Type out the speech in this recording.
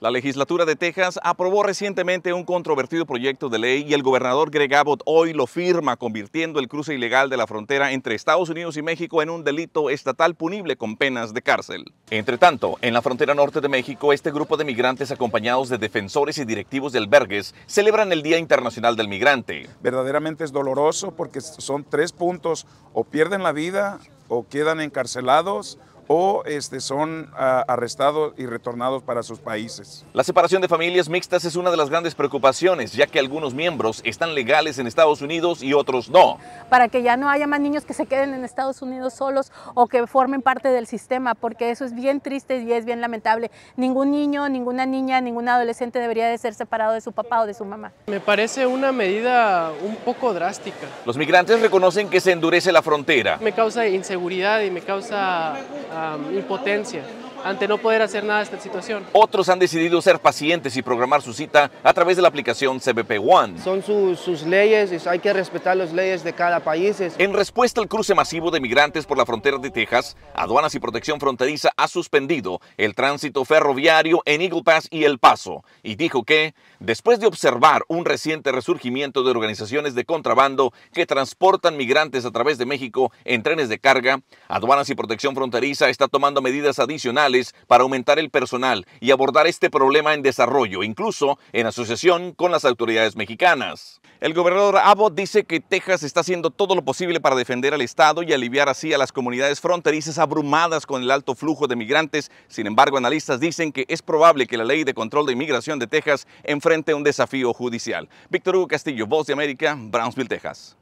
La legislatura de Texas aprobó recientemente un controvertido proyecto de ley y el gobernador Greg Abbott hoy lo firma, convirtiendo el cruce ilegal de la frontera entre Estados Unidos y México en un delito estatal punible con penas de cárcel. Entre tanto, en la frontera norte de México, este grupo de migrantes acompañados de defensores y directivos de albergues celebran el Día Internacional del Migrante. Verdaderamente es doloroso porque son tres puntos, o pierden la vida o quedan encarcelados o este, son ah, arrestados y retornados para sus países. La separación de familias mixtas es una de las grandes preocupaciones, ya que algunos miembros están legales en Estados Unidos y otros no. Para que ya no haya más niños que se queden en Estados Unidos solos o que formen parte del sistema, porque eso es bien triste y es bien lamentable. Ningún niño, ninguna niña, ningún adolescente debería de ser separado de su papá o de su mamá. Me parece una medida un poco drástica. Los migrantes reconocen que se endurece la frontera. Me causa inseguridad y me causa um, impotência. ante no poder hacer nada de esta situación. Otros han decidido ser pacientes y programar su cita a través de la aplicación CBP One. Son sus leyes, hay que respetar las leyes de cada país. En respuesta al cruce masivo de migrantes por la frontera de Texas, Aduanas y Protección Fronteriza ha suspendido el tránsito ferroviario en Eagle Pass y El Paso y dijo que, después de observar un reciente resurgimiento de organizaciones de contrabando que transportan migrantes a través de México en trenes de carga, Aduanas y Protección Fronteriza está tomando medidas adicionales para aumentar el personal y abordar este problema en desarrollo, incluso en asociación con las autoridades mexicanas. El gobernador Abbott dice que Texas está haciendo todo lo posible para defender al Estado y aliviar así a las comunidades fronterizas abrumadas con el alto flujo de migrantes. Sin embargo, analistas dicen que es probable que la ley de control de inmigración de Texas enfrente un desafío judicial. Víctor Hugo Castillo, Voz de América, Brownsville, Texas.